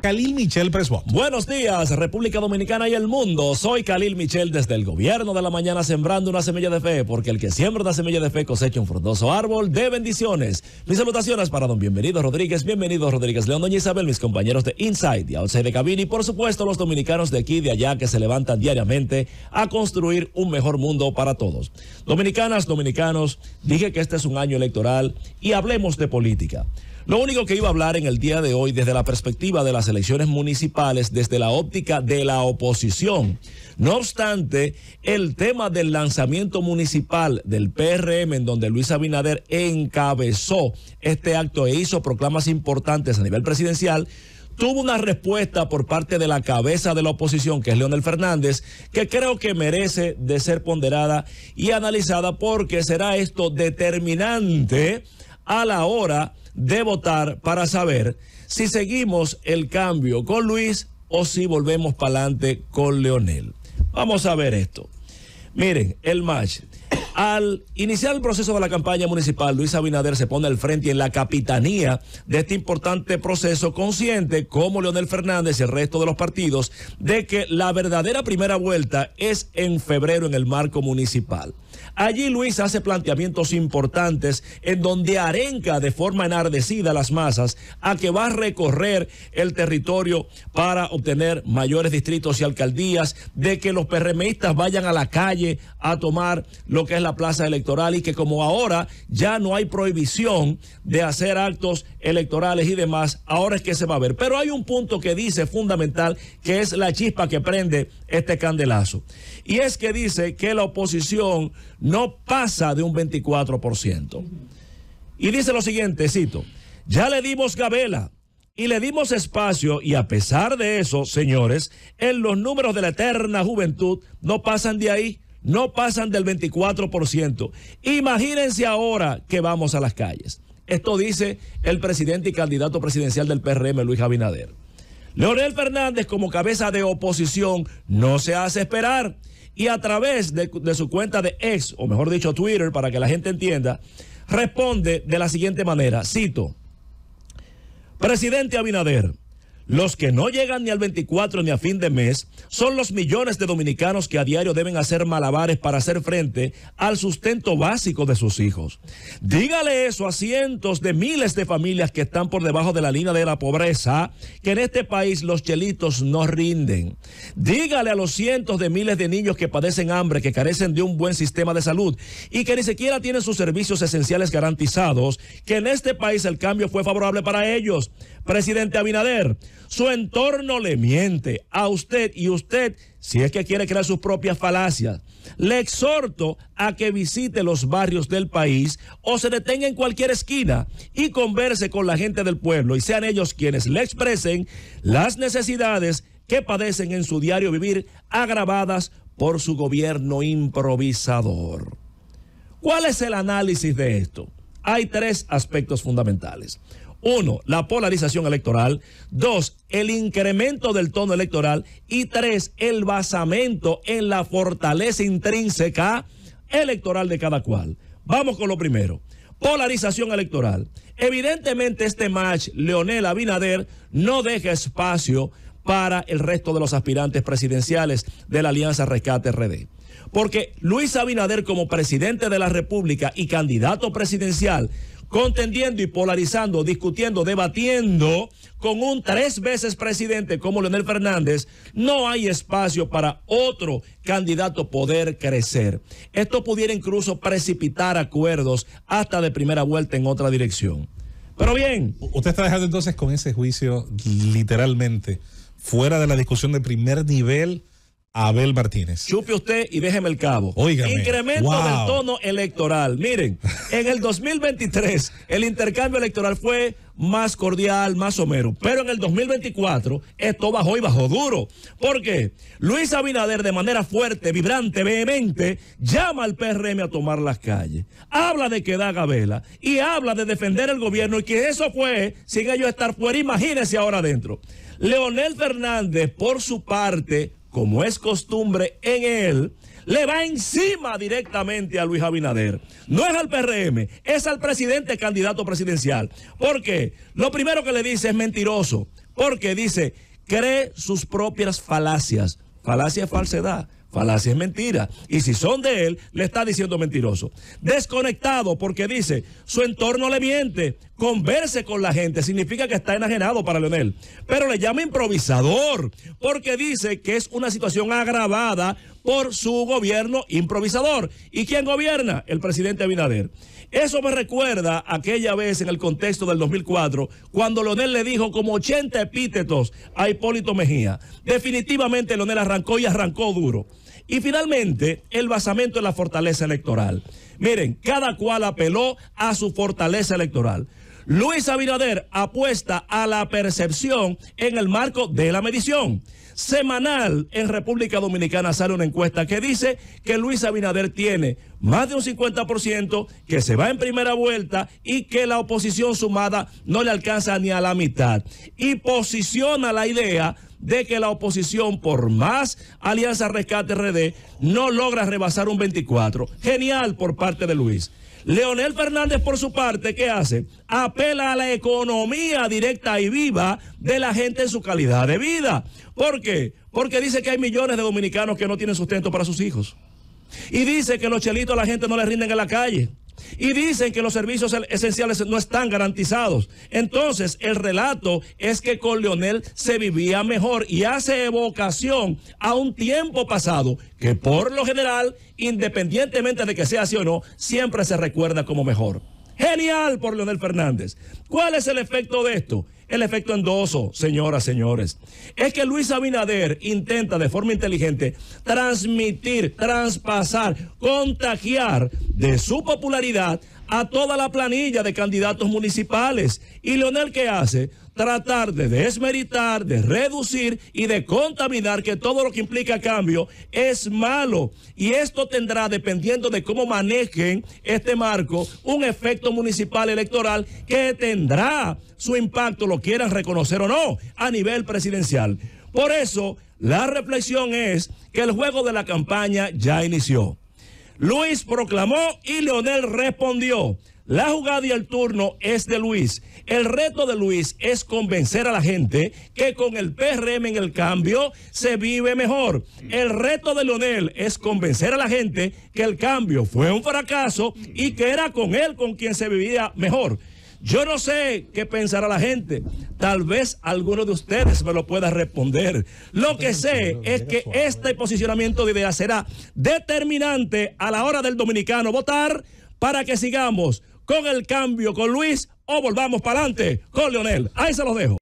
Khalil Michel Presbot. Buenos días, República Dominicana y el mundo. Soy Khalil Michel desde el gobierno de la mañana sembrando una semilla de fe, porque el que siembra una semilla de fe cosecha un frondoso árbol de bendiciones. Mis salutaciones para don Bienvenido Rodríguez, bienvenido Rodríguez León, doña Isabel, mis compañeros de Inside y Outside de Cabin, y por supuesto los dominicanos de aquí y de allá que se levantan diariamente a construir un mejor mundo para todos. Dominicanas, dominicanos, dije que este es un año electoral y hablemos de política. Lo único que iba a hablar en el día de hoy desde la perspectiva de las elecciones municipales, desde la óptica de la oposición. No obstante, el tema del lanzamiento municipal del PRM, en donde Luis Abinader encabezó este acto e hizo proclamas importantes a nivel presidencial, tuvo una respuesta por parte de la cabeza de la oposición, que es Leonel Fernández, que creo que merece de ser ponderada y analizada porque será esto determinante a la hora de votar para saber si seguimos el cambio con Luis o si volvemos para adelante con Leonel. Vamos a ver esto. Miren, el match. Al iniciar el proceso de la campaña municipal, Luis Abinader se pone al frente en la capitanía de este importante proceso, consciente, como Leonel Fernández y el resto de los partidos, de que la verdadera primera vuelta es en febrero en el marco municipal. Allí Luis hace planteamientos importantes en donde arenca de forma enardecida a las masas a que va a recorrer el territorio para obtener mayores distritos y alcaldías, de que los PRMistas vayan a la calle a tomar lo que es la plaza electoral y que como ahora ya no hay prohibición de hacer actos electorales y demás, ahora es que se va a ver. Pero hay un punto que dice fundamental, que es la chispa que prende este candelazo. Y es que dice que la oposición no pasa de un 24%. Y dice lo siguiente, cito, ya le dimos gabela y le dimos espacio y a pesar de eso, señores, en los números de la eterna juventud no pasan de ahí no pasan del 24%. Imagínense ahora que vamos a las calles. Esto dice el presidente y candidato presidencial del PRM, Luis Abinader. Leonel Fernández, como cabeza de oposición, no se hace esperar y a través de, de, su cuenta de ex, o mejor dicho Twitter, para que la gente entienda, responde de la siguiente manera, cito, Presidente Abinader, los que no llegan ni al 24 ni a fin de mes son los millones de dominicanos que a diario deben hacer malabares para hacer frente al sustento básico de sus hijos. Dígale eso a cientos de miles de familias que están por debajo de la línea de la pobreza, que en este país los chelitos no rinden. Dígale a los cientos de miles de niños que padecen hambre, que carecen de un buen sistema de salud y que ni siquiera tienen sus servicios esenciales garantizados, que en este país el cambio fue favorable para ellos Presidente Abinader, su entorno le miente a usted y usted, si es que quiere crear sus propias falacias, le exhorto a que visite los barrios del país o se detenga en cualquier esquina y converse con la gente del pueblo y sean ellos quienes le expresen las necesidades que padecen en su diario vivir agravadas por su gobierno improvisador. ¿Cuál es el análisis de esto? Hay tres aspectos fundamentales. Uno, la polarización electoral. Dos, el incremento del tono electoral. Y tres, el basamento en la fortaleza intrínseca electoral de cada cual. Vamos con lo primero. Polarización electoral. Evidentemente este match, Leonel Abinader, no deja espacio para el resto de los aspirantes presidenciales de la Alianza Rescate RD. Porque Luis Abinader como presidente de la República y candidato presidencial contendiendo y polarizando, discutiendo, debatiendo con un tres veces presidente como Leonel Fernández, no hay espacio para otro candidato poder crecer. Esto pudiera incluso precipitar acuerdos hasta de primera vuelta en otra dirección. Pero bien. Usted está dejando entonces con ese juicio literalmente fuera de la discusión de primer nivel Abel Martínez. Chupe usted y déjeme el cabo. Oiga. Incremento del tono electoral. Miren, en el 2023 el intercambio electoral fue más cordial, más homero. Pero en el 2024 esto bajó y bajó duro. Porque Luis Abinader de manera fuerte, vibrante, vehemente, llama al PRM a tomar las calles. Habla de que da Gabela y habla de defender el gobierno y que eso fue sin ellos estar fuera. Imagínense ahora adentro. Leonel Fernández, por su parte, como es costumbre en él, le va encima directamente a Luis Abinader. No es al PRM, es al presidente candidato presidencial. Porque lo primero que le dice es mentiroso, porque dice, cree sus propias falacias. Falacia es falsedad. Falacia es mentira. Y si son de él, le está diciendo mentiroso. Desconectado porque dice, su entorno le miente. Converse con la gente significa que está enajenado para Leonel. Pero le llama improvisador porque dice que es una situación agravada por su gobierno improvisador. ¿Y quién gobierna? El presidente Abinader. Eso me recuerda aquella vez en el contexto del 2004, cuando Leonel le dijo como 80 epítetos a Hipólito Mejía. Definitivamente Leonel arrancó y arrancó duro. Y finalmente, el basamento de la fortaleza electoral. Miren, cada cual apeló a su fortaleza electoral. Luis Abinader apuesta a la percepción en el marco de la medición. Semanal en República Dominicana sale una encuesta que dice que Luis Abinader tiene más de un 50%, que se va en primera vuelta y que la oposición sumada no le alcanza ni a la mitad. Y posiciona la idea de que la oposición, por más Alianza Rescate RD, no logra rebasar un 24. Genial por parte de Luis. Leonel Fernández, por su parte, ¿qué hace? Apela a la economía directa y viva de la gente en su calidad de vida. ¿Por qué? Porque dice que hay millones de dominicanos que no tienen sustento para sus hijos. Y dice que los chelitos a la gente no les rinden en la calle. Y dicen que los servicios esenciales no están garantizados. Entonces, el relato es que con Leonel se vivía mejor y hace evocación a un tiempo pasado que por lo general, independientemente de que sea así o no, siempre se recuerda como mejor. Genial por Leonel Fernández. ¿Cuál es el efecto de esto? El efecto endoso, señoras, señores, es que Luis Abinader intenta de forma inteligente transmitir, traspasar, contagiar de su popularidad a toda la planilla de candidatos municipales. ¿Y Leonel qué hace? Tratar de desmeritar, de reducir y de contaminar que todo lo que implica cambio es malo. Y esto tendrá, dependiendo de cómo manejen este marco, un efecto municipal electoral que tendrá su impacto, lo quieran reconocer o no, a nivel presidencial. Por eso, la reflexión es que el juego de la campaña ya inició. Luis proclamó y Leonel respondió. La jugada y el turno es de Luis. El reto de Luis es convencer a la gente que con el PRM en el cambio se vive mejor. El reto de Leonel es convencer a la gente que el cambio fue un fracaso y que era con él con quien se vivía mejor. Yo no sé qué pensará la gente. Tal vez alguno de ustedes me lo pueda responder. Lo que sé es que este posicionamiento de ideas será determinante a la hora del dominicano votar para que sigamos con el cambio con Luis o volvamos para adelante con Leonel. Ahí se los dejo.